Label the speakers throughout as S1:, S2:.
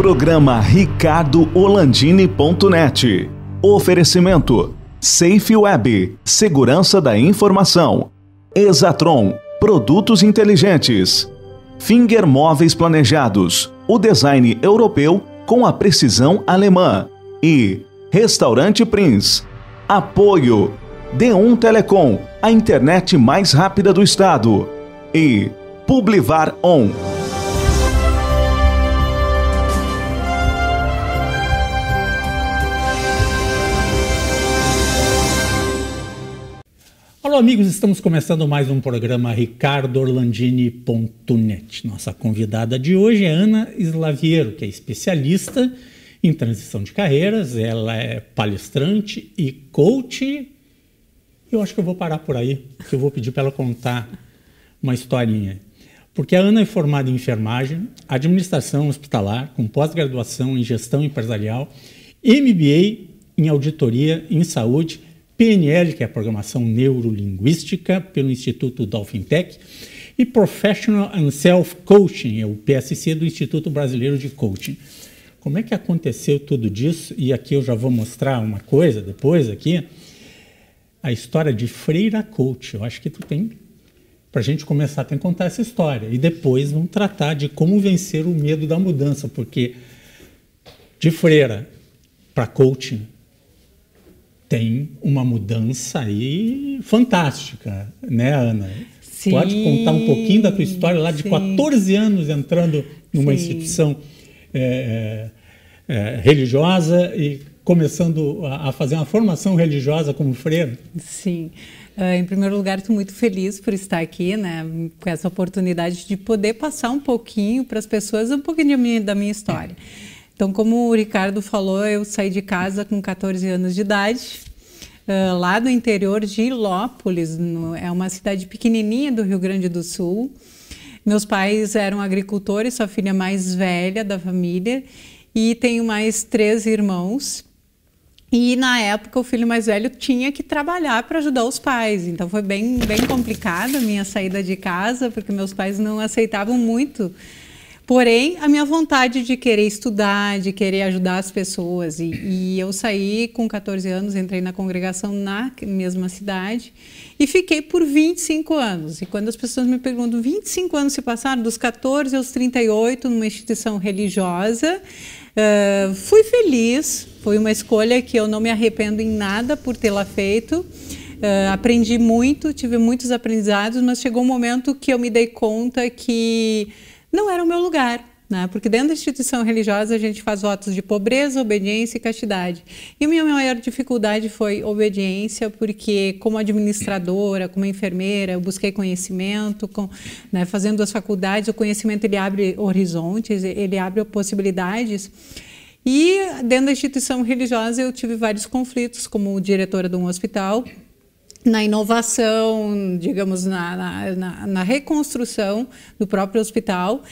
S1: Programa RicardoOlandini.net Oferecimento: Safe Web, segurança da informação. Exatron, produtos inteligentes. Finger Móveis Planejados, o design europeu com a precisão alemã. E Restaurante Prince. Apoio: D1 Telecom, a internet mais rápida do estado. E Publivar On.
S2: Olá amigos, estamos começando mais um programa ricardoorlandini.net. Nossa convidada de hoje é Ana Slaviero, que é especialista em transição de carreiras, ela é palestrante e coach. Eu acho que eu vou parar por aí, que eu vou pedir para ela contar uma historinha. Porque a Ana é formada em enfermagem, administração hospitalar, com pós-graduação em gestão empresarial, MBA em auditoria em saúde PNL, que é a Programação Neurolinguística, pelo Instituto Dolphin Tech, e Professional and Self-Coaching, é o PSC do Instituto Brasileiro de Coaching. Como é que aconteceu tudo disso? E aqui eu já vou mostrar uma coisa depois aqui, a história de Freira Coach. Eu acho que tu tem para a gente começar tem que contar essa história e depois vamos tratar de como vencer o medo da mudança, porque de Freira para coaching tem uma mudança aí fantástica, né, Ana? Sim, Pode contar um pouquinho da tua história lá de sim. 14 anos entrando numa sim. instituição é, é, é, religiosa e começando a, a, fazer uma formação religiosa como freira? Sim.
S3: Ah, em primeiro lugar, estou muito feliz por estar aqui, né, com essa oportunidade de poder passar um pouquinho para as pessoas um pouquinho da minha, da minha história. É. Então, como o Ricardo falou, eu saí de casa com 14 anos de idade, lá do interior de Ilópolis, é uma cidade pequenininha do Rio Grande do Sul. Meus pais eram agricultores, sou a filha mais velha da família e tenho mais três irmãos. E na época o filho mais velho tinha que trabalhar para ajudar os pais, então foi bem, bem complicada a minha saída de casa, porque meus pais não aceitavam muito Porém, a minha vontade de querer estudar, de querer ajudar as pessoas. E, e, eu saí com 14 anos, entrei na congregação na mesma cidade e fiquei por 25 anos. E quando as pessoas me perguntam, 25 anos se passaram, dos 14 aos 38, numa instituição religiosa, uh, fui feliz. Foi uma escolha que eu não me arrependo em nada por tê-la feito. Uh, aprendi muito, tive muitos aprendizados, mas chegou um momento que eu me dei conta que não era o meu lugar. Né? Porque dentro da instituição religiosa a gente faz votos de pobreza, obediência e castidade. E minha maior dificuldade foi obediência, porque como administradora, como enfermeira, eu busquei conhecimento, com, né, fazendo as faculdades, o conhecimento ele abre horizontes, ele abre possibilidades. E dentro da instituição religiosa eu tive vários conflitos como diretora de um hospital, na inovação, digamos, na, na, na, reconstrução do próprio hospital.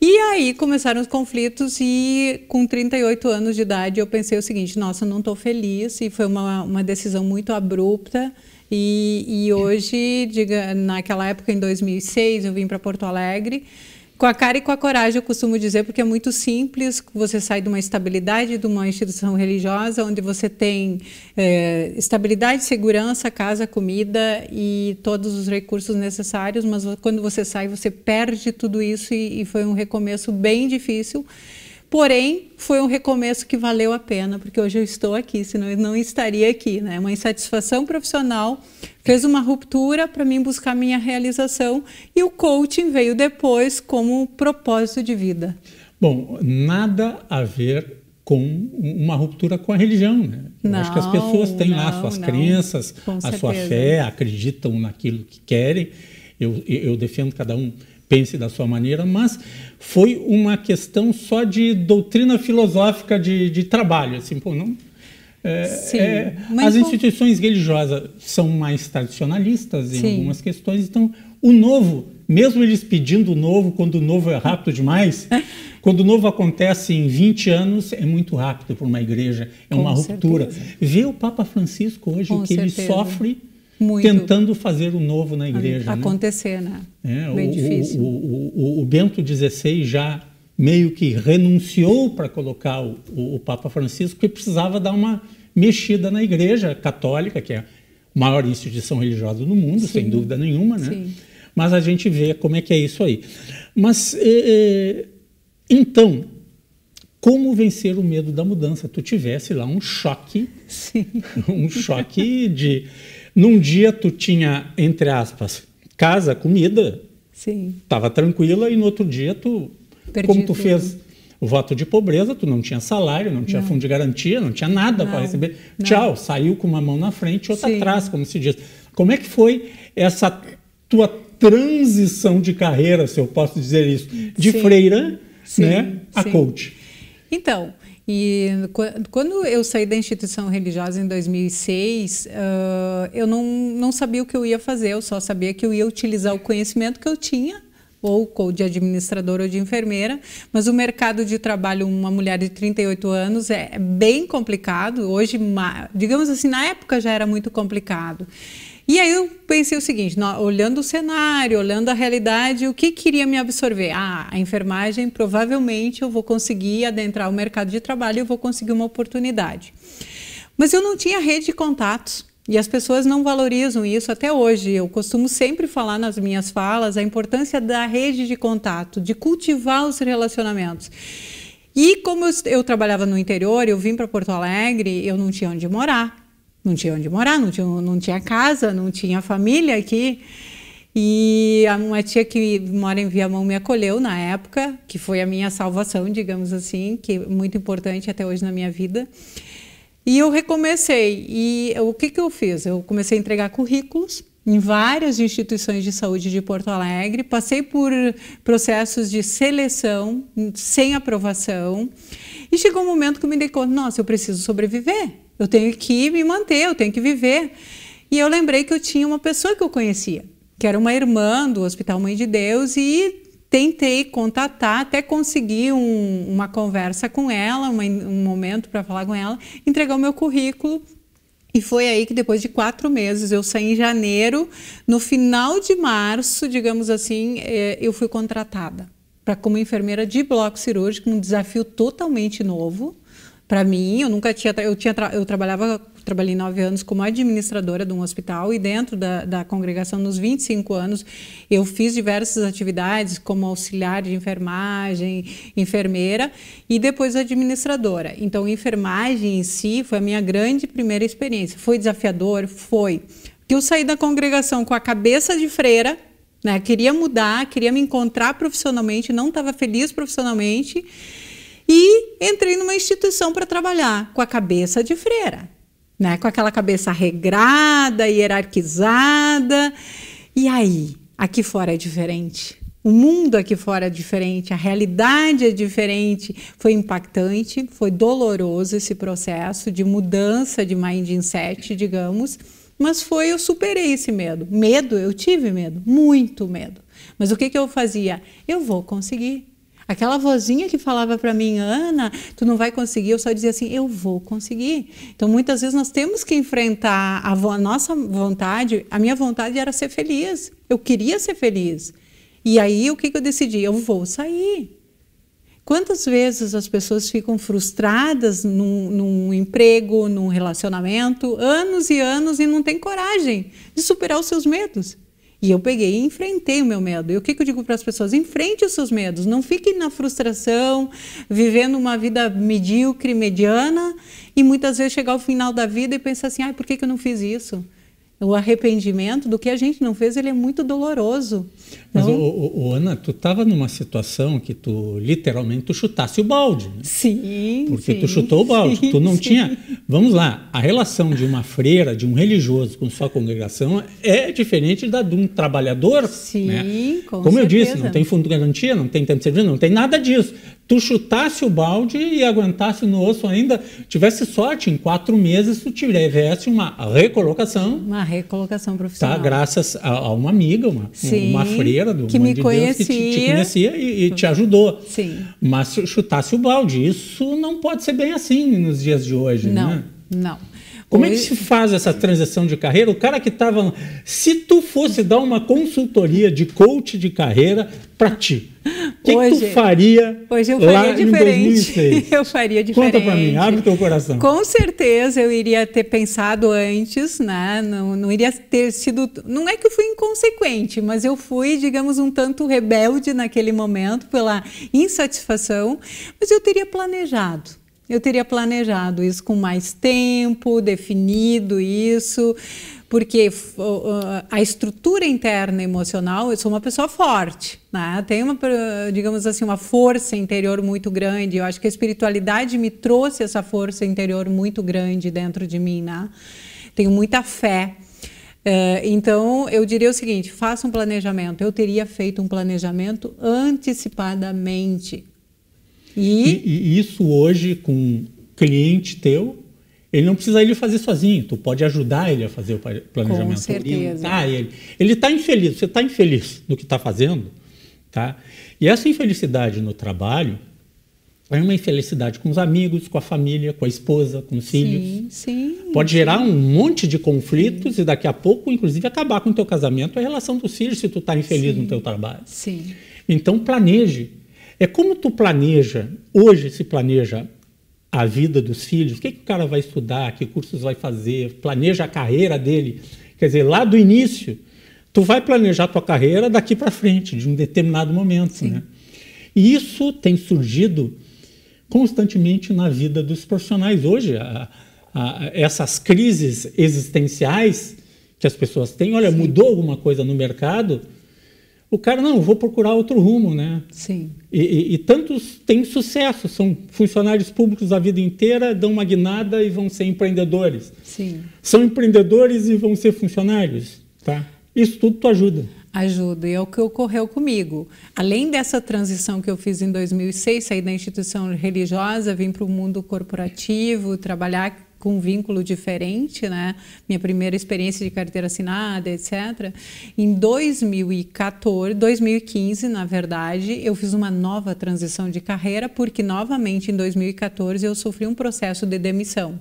S3: E aí começaram os conflitos e com 38 anos de idade eu pensei o seguinte, nossa, não estou feliz e foi uma, uma decisão muito abrupta e, e hoje, diga, naquela época em 2006 eu vim para Porto Alegre, com a cara e com a coragem, eu costumo dizer, porque é muito simples. Você sai de uma estabilidade de uma instituição religiosa, onde você tem é, estabilidade, segurança, casa, comida e todos os recursos necessários, mas quando você sai, você perde tudo isso e, e foi um recomeço bem difícil. Porém, foi um recomeço que valeu a pena, porque hoje eu estou aqui, senão eu não estaria aqui. Né? Uma insatisfação profissional fez uma ruptura para mim buscar minha realização e o coaching veio depois como propósito de vida.
S2: Bom, nada a ver com uma ruptura com a religião. Né? não, acho que as pessoas têm não, lá suas não, crenças, a certeza. sua fé, acreditam naquilo que querem. Eu, eu defendo cada um pense da sua maneira, mas foi uma questão só de doutrina filosófica de, de trabalho. Assim, pô, não, é, é, as instituições religiosas são mais tradicionalistas em Sim. algumas questões, então o novo, mesmo eles pedindo o novo, quando o novo é rápido demais, quando o novo acontece em 20 anos, é muito rápido para uma igreja, é Com uma certeza. ruptura. Vê o Papa Francisco hoje, Com o que certeza. ele sofre muito. tentando fazer o novo na igreja. Né?
S3: Acontecer, né?
S2: né? É, Bem o, difícil. O, o, o, Bento XVI já meio que renunciou para colocar o, o, Papa Francisco porque precisava dar uma mexida na igreja católica, que é a maior instituição religiosa do mundo, Sim. sem dúvida nenhuma, né? Sim. Mas a gente vê como é que é isso aí. Mas, é, é então, como vencer o medo da mudança? Tu tivesse lá um choque, Sim. um choque de num dia tu tinha, entre aspas, casa, comida. Sim. Tava tranquila e no outro dia tu. Perdi como tu tudo. fez o voto de pobreza, tu não tinha salário, não tinha não. fundo de garantia, não tinha nada para receber. Não. Tchau, saiu com uma mão na frente e outra Sim. atrás, como se diz. Como é que foi essa tua transição de carreira, se eu posso dizer isso, de Sim. freira, Sim. né, a coach?
S3: Então, e quando eu saí da instituição religiosa em 2006, uh, ah, eu não, não sabia o que eu ia fazer, eu só sabia que eu ia utilizar o conhecimento que eu tinha ou de administradora ou de enfermeira, mas o mercado de trabalho, uma mulher de 38 anos, é, é bem complicado. Hoje, digamos assim, na época já era muito complicado. E aí eu pensei o seguinte, olhando o cenário, olhando a realidade, o que queria me absorver? Ah, a enfermagem, provavelmente eu vou conseguir adentrar o mercado de trabalho, eu vou conseguir uma oportunidade. Mas eu não tinha rede de contatos. E as pessoas não valorizam isso até hoje. Eu costumo sempre falar nas minhas falas a importância da rede de contato, de cultivar os relacionamentos. E como eu, eu trabalhava no interior, eu vim para Porto Alegre, eu não tinha onde morar não tinha onde morar, não tinha, não tinha casa, não tinha família aqui. E uma tia que mora em Viamão me acolheu na época, que foi a minha salvação, digamos assim, que é muito importante até hoje na minha vida. E eu recomecei. E o que, que eu fiz? Eu comecei a entregar currículos em várias instituições de saúde de Porto Alegre, passei por processos de seleção sem aprovação e chegou um momento que eu me dei conta, nossa, eu preciso sobreviver. Eu tenho que me manter, eu tenho que viver. E eu lembrei que eu tinha uma pessoa que eu conhecia, que era uma irmã do Hospital Mãe de Deus, e tentei contatar até conseguir um, uma conversa com ela, uma, um momento para falar com ela, entregar o meu currículo. E foi aí que depois de quatro meses, eu saí em janeiro, no final de março, digamos assim, é, eu fui contratada para como enfermeira de bloco cirúrgico, um desafio totalmente novo para mim, eu nunca tinha, eu tinha, eu trabalhava, trabalhei nove anos como administradora de um hospital e dentro da, da congregação nos 25 anos eu fiz diversas atividades como auxiliar de enfermagem, enfermeira e depois administradora. Então, enfermagem em si foi a minha grande primeira experiência. Foi desafiador, foi. Que eu saí da congregação com a cabeça de freira, né? Queria mudar, queria me encontrar profissionalmente, não estava feliz profissionalmente. E entrei numa instituição para trabalhar com a cabeça de freira, né? Com aquela cabeça regrada, hierarquizada. E aí, aqui fora é diferente. O mundo aqui fora é diferente, a realidade é diferente. Foi impactante, foi doloroso esse processo de mudança de mindset, digamos, mas foi eu superei esse medo. Medo, eu tive medo, muito medo. Mas o que, que eu fazia? Eu vou conseguir. Aquela vozinha que falava para mim, Ana, tu não vai conseguir, eu só dizia assim, eu vou conseguir. Então, muitas vezes nós temos que enfrentar a, a nossa vontade. A minha vontade era ser feliz. Eu queria ser feliz. E aí, o que, que eu decidi? Eu vou sair. Quantas vezes as pessoas ficam frustradas num, num, emprego, num relacionamento, anos e anos e não têm coragem de superar os seus medos? E eu peguei e enfrentei o meu medo. E o que, que eu digo para as pessoas? Enfrente os seus medos. Não fique na frustração, vivendo uma vida medíocre, mediana, e muitas vezes chegar ao final da vida e pensar assim: ai, por que, que eu não fiz isso? o arrependimento do que a gente não fez, ele é muito doloroso.
S2: Mas, o, o, Ana, tu estava numa situação que tu literalmente tu chutasse o balde. Né?
S3: Sim. Porque sim, tu chutou o balde. Sim, tu não sim. tinha.
S2: Vamos lá, a relação de uma freira, de um religioso com sua congregação é diferente da de um trabalhador. Né? Sim, né?
S3: com Como certeza. eu disse, não tem
S2: fundo de garantia, não tem tempo de serviço, não tem nada disso. Tu chutasse o balde e aguentasse no osso ainda, tivesse sorte, em quatro meses tu tivesse uma recolocação.
S3: Uma recolocação tá, profissional. Tá,
S2: graças a, a uma amiga, uma, Sim, uma freira do que me de conhecia. Deus, que te, te conhecia e, e, te ajudou. Sim. Mas chutasse o balde, isso não pode ser bem assim nos dias de hoje, não, né? Não, não. Como é que se faz essa transição de carreira? O cara que estava. Se tu fosse dar uma consultoria de coach de carreira para ti, o que, que tu faria? Hoje eu faria diferente. eu faria diferente. Conta para mim, abre teu coração.
S3: Com certeza eu iria ter pensado antes, né? Não, não iria ter sido. Não é que eu fui inconsequente, mas eu fui, digamos, um tanto rebelde naquele momento pela insatisfação, mas eu teria planejado eu teria planejado isso com mais tempo, definido isso, porque a estrutura interna emocional, eu sou uma pessoa forte, né? Tem uma, eh, digamos assim, uma força interior muito grande. Eu acho que a espiritualidade me trouxe essa força interior muito grande dentro de mim, né? Tenho muita fé. Eh, então, eu diria o seguinte: faça um planejamento. Eu teria feito um planejamento antecipadamente
S2: e... E, e isso hoje, com cliente teu, ele não precisa ele fazer sozinho. Tu pode ajudar ele a fazer o planejamento. Com certeza. Tá, ele. Ele está infeliz. Você está infeliz no que está fazendo, tá? E essa infelicidade no trabalho é uma infelicidade com os amigos, com a família, com a esposa, com os filhos. Sim, sim. Pode sim. gerar um monte de conflitos sim. e daqui a pouco, inclusive, acabar com o teu casamento, a relação dos filhos, se tu está infeliz sim. no teu trabalho. Sim. Então planeje é como tu planeja, hoje se planeja a vida dos filhos, o que, que o cara vai estudar, que cursos vai fazer, planeja a carreira dele. Quer dizer, lá do início, tu vai planejar a tua carreira daqui para frente, de um determinado momento, né? E isso tem surgido constantemente na vida dos profissionais. Hoje, a, a, essas crises existenciais que as pessoas têm, olha, Sim. mudou alguma coisa no mercado, o cara, não, vou procurar outro rumo, né? Sim. E, e, e, tantos têm sucesso, são funcionários públicos a vida inteira, dão uma guinada e vão ser empreendedores. Sim. São empreendedores e vão ser funcionários, tá? Isso tudo tu ajuda.
S3: Ajuda, e é o que ocorreu comigo. Além dessa transição que eu fiz em 2006, saí da instituição religiosa, vim para o mundo corporativo, trabalhar com um vínculo diferente, né? Minha primeira experiência de carteira assinada, etc. Em 2014, 2015, na verdade, eu fiz uma nova transição de carreira porque novamente em 2014 eu sofri um processo de demissão.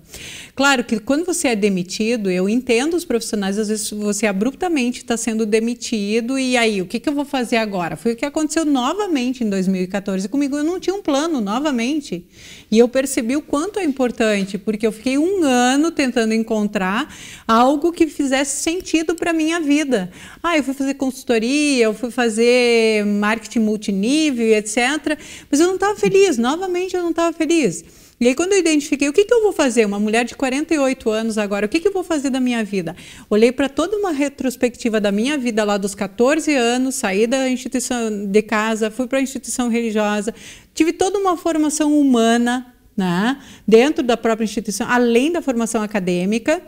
S3: Claro que quando você é demitido, eu entendo os profissionais às vezes você abruptamente está sendo demitido e aí o que, que eu vou fazer agora? Foi o que aconteceu novamente em 2014 comigo. Eu não tinha um plano novamente e eu percebi o quanto é importante porque eu fiquei um um ano tentando encontrar algo que fizesse sentido para minha vida. Ah, eu fui fazer consultoria, eu fui fazer marketing multinível, etc. Mas eu não estava feliz, novamente eu não estava feliz. E aí, quando eu identifiquei o que, que eu vou fazer, uma mulher de 48 anos agora, o que, que eu vou fazer da minha vida? Olhei para toda uma retrospectiva da minha vida lá dos 14 anos, saí da instituição de casa, fui para a instituição religiosa, tive toda uma formação humana né? dentro da própria instituição, além da formação acadêmica.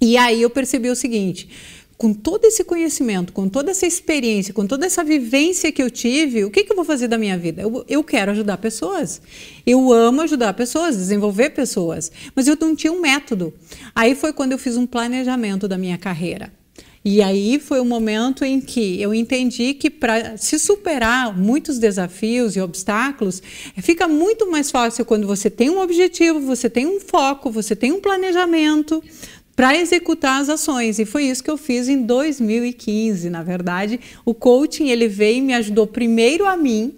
S3: E aí eu percebi o seguinte: com todo esse conhecimento, com toda essa experiência, com toda essa vivência que eu tive, o que, que eu vou fazer da minha vida? Eu, eu, quero ajudar pessoas. Eu amo ajudar pessoas, desenvolver pessoas. Mas eu não tinha um método. Aí foi quando eu fiz um planejamento da minha carreira. E aí foi o um momento em que eu entendi que para se superar muitos desafios e obstáculos, é, fica muito mais fácil quando você tem um objetivo, você tem um foco, você tem um planejamento para executar as ações. E foi isso que eu fiz em 2015, na verdade. O coaching ele veio e me ajudou primeiro a mim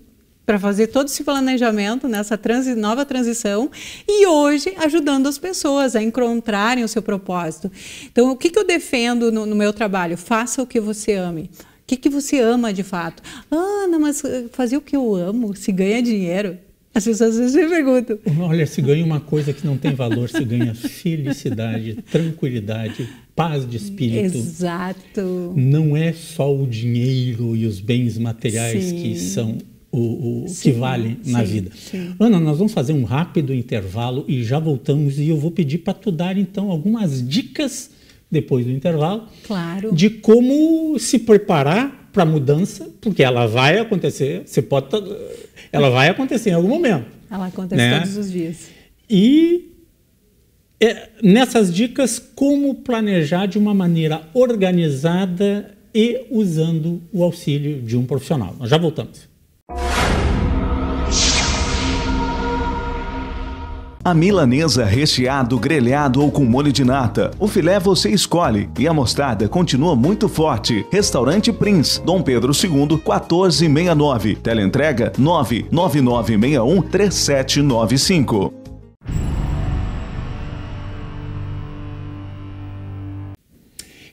S3: para fazer todo esse planejamento nessa transi nova transição e hoje ajudando as pessoas a encontrarem o seu propósito. Então, o que, que eu defendo no, no meu trabalho? Faça o que você ame. O que, que você ama de fato? Ana, ah, mas eh, fazer o que eu amo se ganha dinheiro? As
S2: pessoas às vezes me perguntam. Olha, se ganha uma coisa que não tem valor, se ganha felicidade, tranquilidade, paz de espírito.
S3: Exato. Não
S2: é só o dinheiro e os bens materiais Sim. que são o, o sim, que vale sim, na vida. Sim. Ana, nós vamos fazer um rápido intervalo e já voltamos e eu vou pedir para tu dar então algumas dicas depois do intervalo, claro, de como se preparar para a mudança, porque ela vai acontecer. Você pode, ela vai acontecer em algum momento.
S3: Ela acontece né? todos os dias.
S2: E é, nessas dicas, como planejar de uma maneira organizada e usando o auxílio de um profissional. Nós já voltamos.
S1: A milanesa recheado, grelhado ou com molho de nata. O filé você escolhe e a mostarda continua muito forte. Restaurante Prince, Dom Pedro II, 1469. Teleentrega 99961 3795.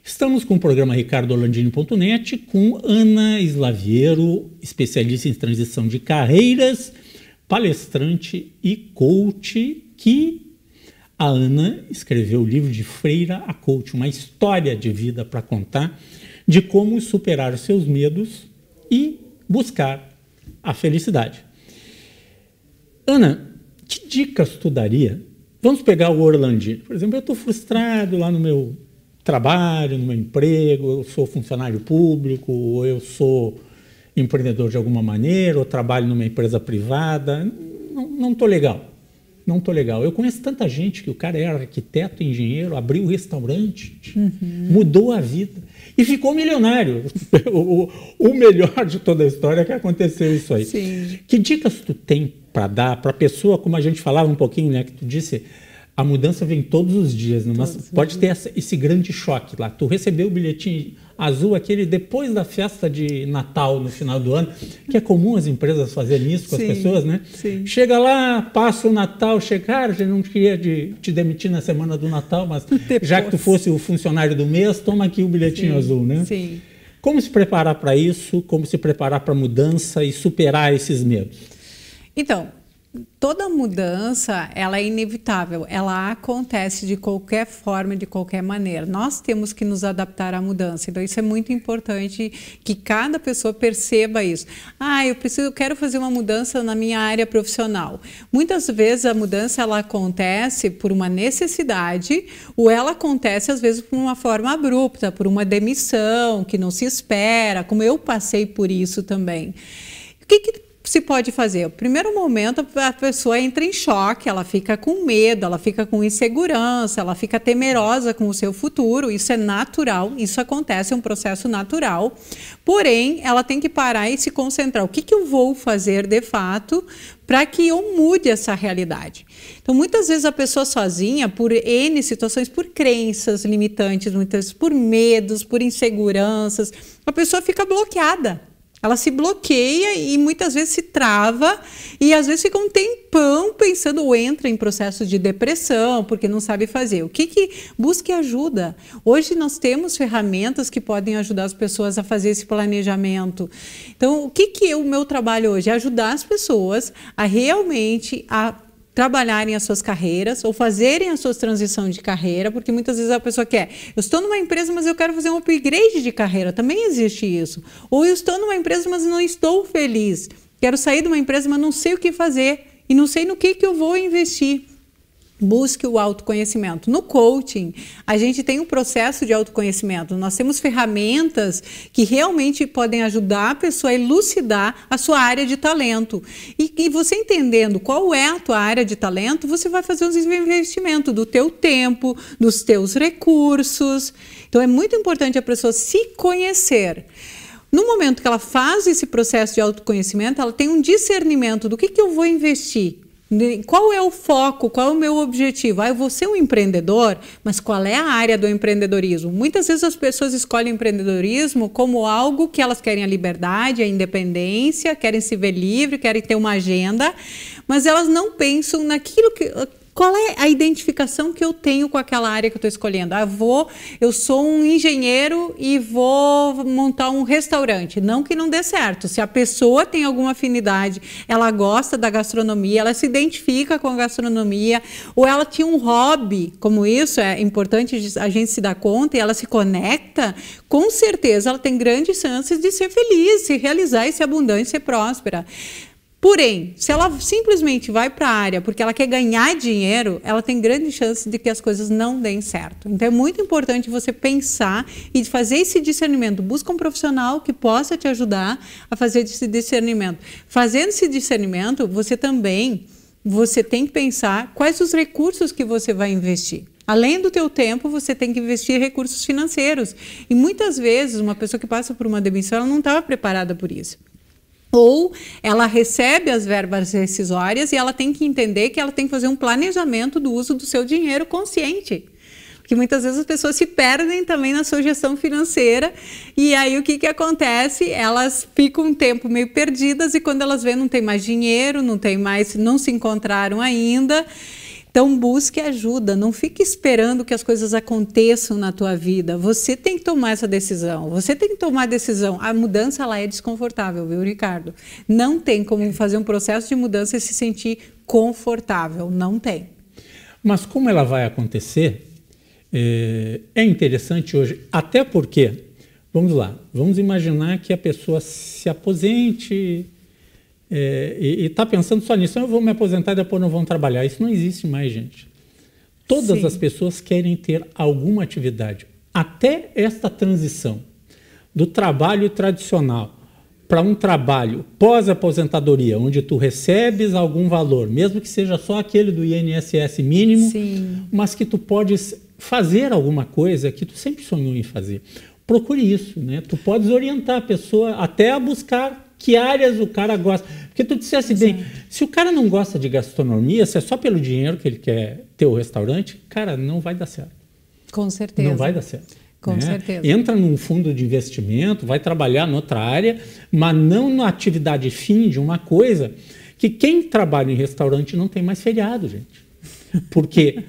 S2: Estamos com o programa ricardolandini.net com Ana Slaviero, especialista em transição de carreiras palestrante e coach que a Ana escreveu o livro de Freira a Coach, uma história de vida para contar de como superar os seus medos e buscar a felicidade. Ana, que dicas tu daria? Vamos pegar o Orlandino. Por exemplo, eu estou frustrado lá no meu trabalho, no meu emprego, eu sou funcionário público, eu sou empreendedor de alguma maneira, ou trabalho numa empresa privada. Não, estou legal. Não estou legal. Eu conheço tanta gente que o cara era é arquiteto, engenheiro, abriu um restaurante, uhum. mudou a vida e ficou milionário. o, o, melhor de toda a história é que aconteceu isso aí. Sim. Que dicas tu tem para dar para a pessoa, como a gente falava um pouquinho, né, que tu disse, a mudança vem todos os dias, numa, né? todos pode dias. ter essa, esse grande choque lá. Tu recebeu o bilhetinho azul aquele depois da festa de Natal no final do ano, que é comum as empresas fazerem isso com sim, as pessoas, né? Sim. Chega lá, passa o Natal, chegar, cara, já não queria de, te demitir na semana do Natal, mas depois. já que tu fosse o funcionário do mês, toma aqui o bilhetinho sim, azul, né? Sim. Como se preparar para isso? Como se preparar para a mudança e superar esses medos?
S3: Então, toda mudança ela é inevitável, ela acontece de qualquer forma, de qualquer maneira. Nós temos que nos adaptar à mudança. Então isso é muito importante que cada pessoa perceba isso. Ah, eu preciso, eu quero fazer uma mudança na minha área profissional. Muitas vezes a mudança ela acontece por uma necessidade ou ela acontece às vezes por uma forma abrupta, por uma demissão que não se espera, como eu passei por isso também. O que, que se pode fazer? O primeiro momento, a pessoa entra em choque, ela fica com medo, ela fica com insegurança, ela fica temerosa com o seu futuro. Isso é natural, isso acontece, é um processo natural. Porém, ela tem que parar e se concentrar. O que, que eu vou fazer de fato para que eu mude essa realidade. Então, muitas vezes a pessoa sozinha, por N situações, por crenças limitantes, muitas vezes por medos, por inseguranças, a pessoa fica bloqueada. Ela se bloqueia e muitas vezes se trava e às vezes fica um tempão pensando ou entra em processo de depressão porque não sabe fazer. O que que busque ajuda? Hoje nós temos ferramentas que podem ajudar as pessoas a fazer esse planejamento. Então, o que que é o meu trabalho hoje? É ajudar as pessoas a realmente a trabalharem as suas carreiras ou fazerem a sua transição de carreira, porque muitas vezes a pessoa quer, eu estou numa empresa, mas eu quero fazer um upgrade de carreira, também existe isso. Ou eu estou numa empresa, mas não estou feliz. Quero sair de uma empresa, mas não sei o que fazer e não sei no que, que eu vou investir. Busque o autoconhecimento. No coaching, a gente tem um processo de autoconhecimento. Nós temos ferramentas que realmente podem ajudar a pessoa a elucidar a sua área de talento. E, e você entendendo qual é a tua área de talento, você vai fazer os investimentos do teu tempo, dos teus recursos. Então é muito importante a pessoa se conhecer. No momento que ela faz esse processo de autoconhecimento, ela tem um discernimento do que, que eu vou investir, qual é o foco? Qual é o meu objetivo? Ah, eu vou ser um empreendedor, mas qual é a área do empreendedorismo? Muitas vezes as pessoas escolhem empreendedorismo como algo que elas querem a liberdade, a independência, querem se ver livre, querem ter uma agenda, mas elas não pensam naquilo que qual é a identificação que eu tenho com aquela área que eu estou escolhendo? Ah, vou, eu sou um engenheiro e vou montar um restaurante. Não que não dê certo. Se a pessoa tem alguma afinidade, ela gosta da gastronomia, ela se identifica com a gastronomia, ou ela tinha um hobby, como isso é importante a gente se dar conta e ela se conecta, com certeza ela tem grandes chances de ser feliz, se realizar e ser abundante, ser próspera. Porém, se ela simplesmente vai para a área porque ela quer ganhar dinheiro, ela tem grande chance de que as coisas não deem certo. Então é muito importante você pensar e fazer esse discernimento. Busca um profissional que possa te ajudar a fazer esse discernimento. Fazendo esse discernimento, você também você tem que pensar quais os recursos que você vai investir. Além do teu tempo, você tem que investir recursos financeiros. E muitas vezes, uma pessoa que passa por uma demissão, ela não estava preparada por isso ou ela recebe as verbas rescisórias e ela tem que entender que ela tem que fazer um planejamento do uso do seu dinheiro consciente. Porque muitas vezes as pessoas se perdem também na sua gestão financeira e aí o que, que acontece? Elas ficam um tempo meio perdidas e quando elas vêm não tem mais dinheiro, não tem mais, não se encontraram ainda então busque ajuda, não fique esperando que as coisas aconteçam na tua vida. Você tem que tomar essa decisão. Você tem que tomar a decisão. A mudança ela é desconfortável, viu, Ricardo? Não tem como fazer um processo de mudança e se sentir confortável, não tem.
S2: Mas como ela vai acontecer? Eh, é interessante hoje, até porque, vamos lá, vamos imaginar que a pessoa se aposente, é, e está pensando só nisso. Ah, eu vou me aposentar e depois não vão trabalhar. Isso não existe mais, gente. Todas Sim. as pessoas querem ter alguma atividade. Até esta transição do trabalho tradicional para um trabalho pós-aposentadoria, onde tu recebes algum valor, mesmo que seja só aquele do INSS mínimo, Sim. mas que tu podes fazer alguma coisa que tu sempre sonhou em fazer. Procure isso, né? Tu podes orientar a pessoa até a buscar que áreas o cara gosta. Porque tu dissesse bem, se o cara não gosta de gastronomia, se é só pelo dinheiro que ele quer ter o restaurante, cara, não vai dar certo.
S3: Com certeza. Não vai dar certo.
S2: Com né? certeza. Entra num fundo de investimento, vai trabalhar noutra área, mas não na atividade fim de uma coisa que quem trabalha em restaurante não tem mais feriado, gente. Porque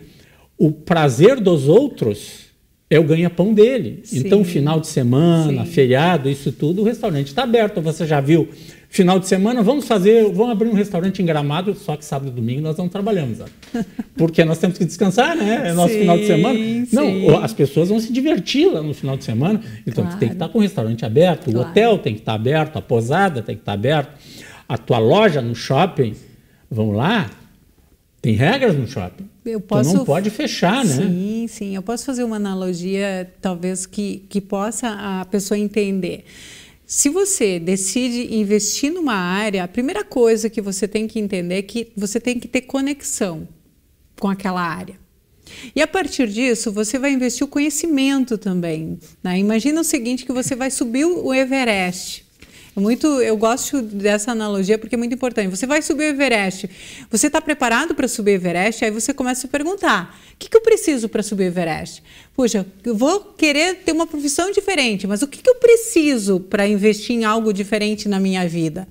S2: o prazer dos outros é o ganha-pão dele. Então, sim. Então, final de semana, Sim. feriado, isso tudo, o restaurante está aberto. Você já viu? Final de semana, vamos fazer, vamos abrir um restaurante em Gramado, só que sábado e domingo nós não trabalhamos. Porque nós temos que descansar, né? É nosso sim, final de semana. Não, as pessoas vão se divertir lá no final de semana. Então, claro. tem que estar tá com o restaurante aberto, claro. o hotel tem que estar tá aberto, a posada tem que estar tá aberta, a tua loja no shopping, vão lá, tem regras no shopping. Eu então, posso... Tu não pode fechar, né? Sim,
S3: sim. Eu posso fazer uma analogia, talvez, que, que possa a pessoa entender. Se você decide investir numa área, a primeira coisa que você tem que entender é que você tem que ter conexão com aquela área. E a partir disso, você vai investir o conhecimento também. Né? Imagina o seguinte, que você vai subir o Everest. Muito, eu gosto dessa analogia porque é muito importante. Você vai subir o Everest, você está preparado para subir o Everest, aí você começa a se perguntar: o que, que eu preciso para subir o Everest? Puxa, eu vou querer ter uma profissão diferente, mas o que, que eu preciso para investir em algo diferente na minha vida?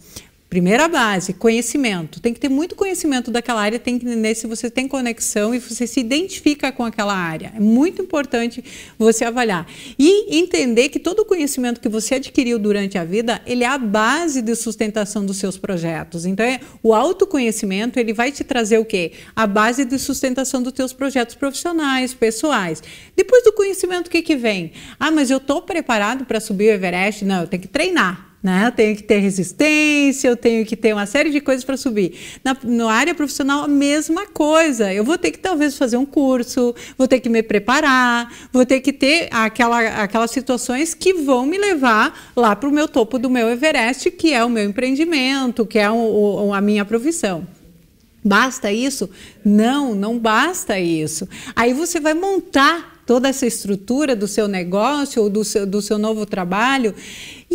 S3: Primeira base, conhecimento. Tem que ter muito conhecimento daquela área, tem que entender se você tem conexão e você se identifica com aquela área. É muito importante você avaliar. E entender que todo o conhecimento que você adquiriu durante a vida, ele é a base de sustentação dos seus projetos. Então, é, o autoconhecimento, ele vai te trazer o quê? A base de sustentação dos teus projetos profissionais, pessoais. Depois do conhecimento, o que, que vem? Ah, mas eu estou preparado para subir o Everest? Não, eu tenho que treinar. Né? Eu tenho que ter resistência, eu tenho que ter uma série de coisas para subir. Na, área profissional, a mesma coisa. Eu vou ter que talvez fazer um curso, vou ter que me preparar, vou ter que ter aquela, aquelas situações que vão me levar lá para o meu topo do meu Everest, que é o meu empreendimento, que é o, o, a minha profissão. Basta isso? Não, não basta isso. Aí você vai montar toda essa estrutura do seu negócio ou do seu, do seu novo trabalho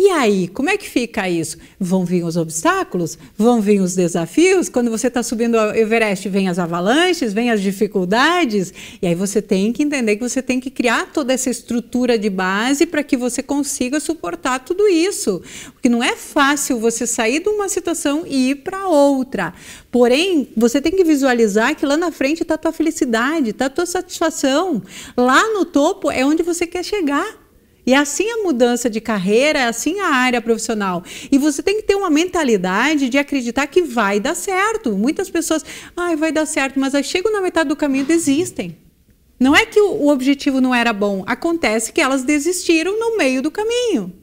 S3: e aí, como é que fica isso? Vão vir os obstáculos? Vão vir os desafios? Quando você está subindo o Everest, vem as avalanches, vem as dificuldades. E aí você tem que entender que você tem que criar toda essa estrutura de base para que você consiga suportar tudo isso. Porque não é fácil você sair de uma situação e ir para outra. Porém, você tem que visualizar que lá na frente está a tua felicidade, está a tua satisfação. Lá no topo é onde você quer chegar. E assim a mudança de carreira, é assim a área profissional. E você tem que ter uma mentalidade de acreditar que vai dar certo. Muitas pessoas, ai, ah, vai dar certo, mas aí chegam na metade do caminho e desistem. Não é que o objetivo não era bom, acontece que elas desistiram no meio do caminho.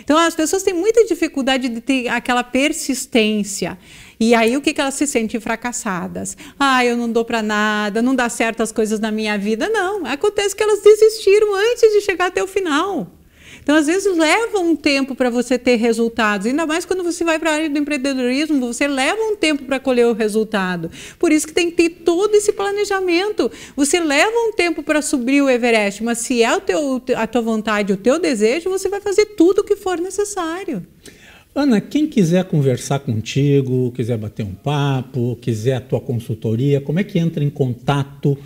S3: Então as pessoas têm muita dificuldade de ter aquela persistência. E aí o que, que elas se sentem fracassadas? Ah, eu não dou para nada, não dá certo as coisas na minha vida. Não, acontece que elas desistiram antes de chegar até o final. Então, às vezes, leva um tempo para você ter resultados, ainda mais quando você vai para a área do empreendedorismo, você leva um tempo para colher o resultado. Por isso que tem que ter todo esse planejamento. Você leva um tempo para subir o Everest, mas se é o teu, a tua vontade, o teu desejo, você vai fazer tudo o que for necessário.
S2: Ana, quem quiser conversar contigo, quiser bater um papo, quiser a tua consultoria, como é que entra em contato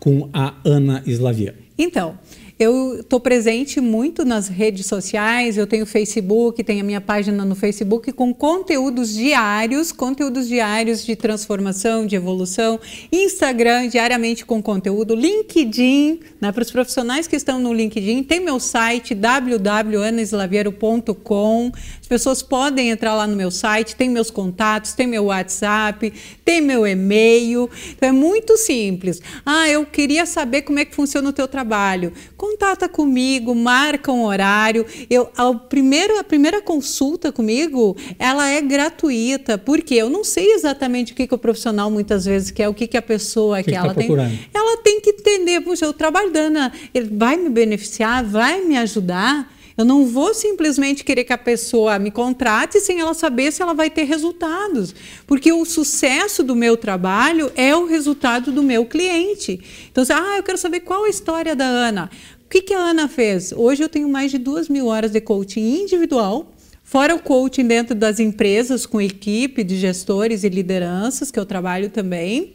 S2: com a Ana Slavier?
S3: Então, eu estou presente muito nas redes sociais, eu tenho Facebook, tenho a minha página no Facebook com conteúdos diários, conteúdos diários de transformação, de evolução, Instagram diariamente com conteúdo, LinkedIn, né, para os profissionais que estão no LinkedIn, tem meu site www.anaslaviero.com. As pessoas podem entrar lá no meu site, tem meus contatos, tem meu WhatsApp, tem meu e-mail. Então é muito simples. Ah, eu queria saber como é que funciona o teu trabalho contata comigo, marca um horário. Eu, ao primeiro, a primeira consulta comigo, ela é gratuita, porque eu não sei exatamente o que, que o profissional muitas vezes quer, o que, que a pessoa que, tá ela tá tem. Ela tem que entender, puxa, o trabalho da Ana, ele vai me beneficiar, vai me ajudar. Eu não vou simplesmente querer que a pessoa me contrate sem ela saber se ela vai ter resultados, porque o sucesso do meu trabalho é o resultado do meu cliente. Então, ah, eu quero saber qual a história da Ana. O que, que a Ana fez? Hoje eu tenho mais de duas mil horas de coaching individual, fora o coaching dentro das empresas, com equipe de gestores e lideranças, que eu trabalho também.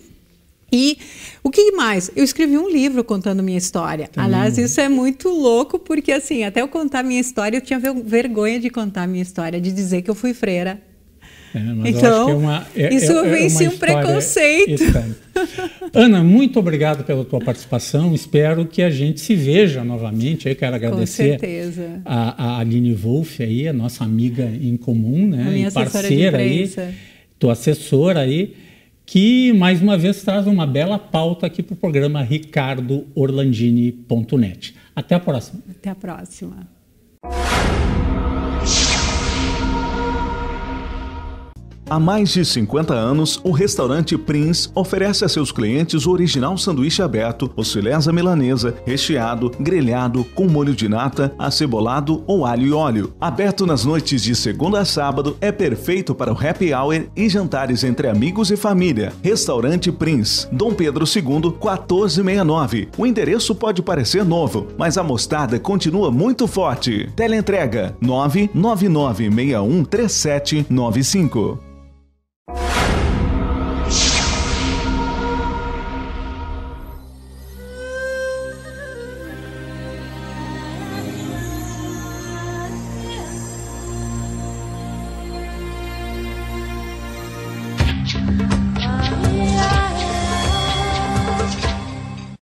S3: E o que mais? Eu escrevi um livro contando minha história. Também. Aliás, isso é muito louco, porque assim, até eu contar minha história, eu tinha vergonha de contar minha história, de dizer que eu fui freira
S2: é, então, é uma, é, é- isso é vence um preconceito. Ana, muito obrigado pela tua participação. Espero que a gente se veja novamente. Eu quero agradecer a, a Aline Wolf, aí, a nossa amiga em comum, né? A minha e parceira aí, tua assessora aí, que mais uma vez traz uma bela pauta aqui para o programa ricardoorlandini.net.
S1: Até a próxima.
S3: Até a próxima.
S1: Há mais de 50 anos, o restaurante Prince oferece a seus clientes o original sanduíche aberto, os filés milanesa, recheado, grelhado, com molho de nata, acebolado ou alho e óleo. Aberto nas noites de segunda a sábado, é perfeito para o happy hour e jantares entre amigos e família. Restaurante Prince, Dom Pedro II, 1469. O endereço pode parecer novo, mas a mostarda continua muito forte. Teleentrega 999613795.